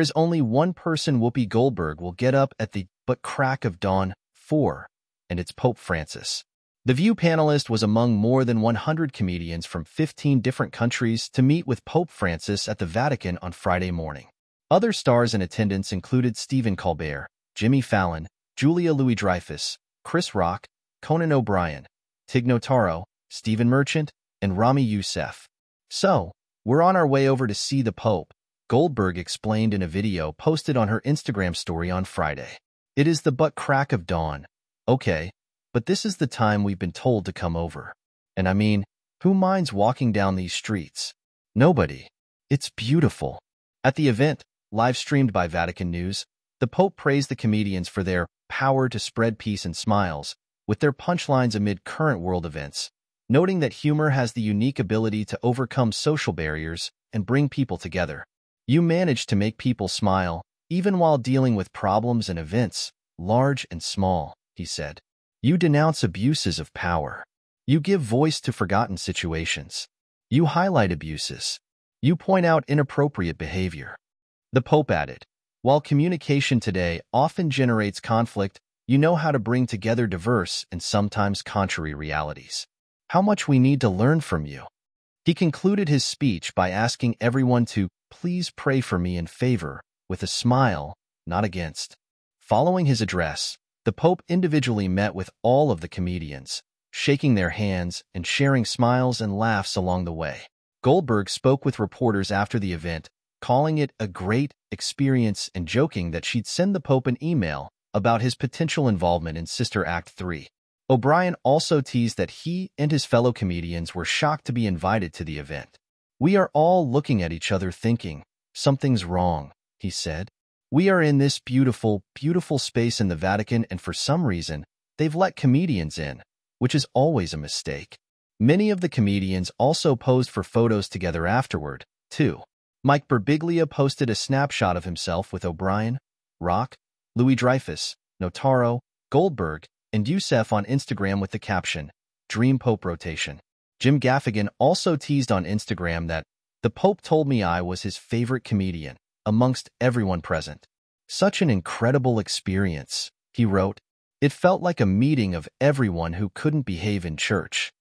There is only one person Whoopi Goldberg will get up at the but crack of dawn for, and it's Pope Francis. The View panelist was among more than 100 comedians from 15 different countries to meet with Pope Francis at the Vatican on Friday morning. Other stars in attendance included Stephen Colbert, Jimmy Fallon, Julia Louis-Dreyfus, Chris Rock, Conan O'Brien, Tig Notaro, Stephen Merchant, and Rami Youssef. So, we're on our way over to see the Pope, Goldberg explained in a video posted on her Instagram story on Friday. It is the butt crack of dawn. Okay, but this is the time we've been told to come over. And I mean, who minds walking down these streets? Nobody. It's beautiful. At the event, live-streamed by Vatican News, the Pope praised the comedians for their power to spread peace and smiles with their punchlines amid current world events, noting that humor has the unique ability to overcome social barriers and bring people together. You manage to make people smile, even while dealing with problems and events, large and small, he said. You denounce abuses of power. You give voice to forgotten situations. You highlight abuses. You point out inappropriate behavior. The Pope added, While communication today often generates conflict, you know how to bring together diverse and sometimes contrary realities. How much we need to learn from you. He concluded his speech by asking everyone to please pray for me in favor, with a smile, not against. Following his address, the Pope individually met with all of the comedians, shaking their hands and sharing smiles and laughs along the way. Goldberg spoke with reporters after the event, calling it a great experience and joking that she'd send the Pope an email about his potential involvement in Sister Act 3. O'Brien also teased that he and his fellow comedians were shocked to be invited to the event. We are all looking at each other thinking, something's wrong, he said. We are in this beautiful, beautiful space in the Vatican and for some reason, they've let comedians in, which is always a mistake. Many of the comedians also posed for photos together afterward, too. Mike Birbiglia posted a snapshot of himself with O'Brien, Rock, Louis Dreyfus, Notaro, Goldberg, and Youssef on Instagram with the caption, Dream Pope Rotation. Jim Gaffigan also teased on Instagram that the Pope told me I was his favorite comedian, amongst everyone present. Such an incredible experience, he wrote. It felt like a meeting of everyone who couldn't behave in church.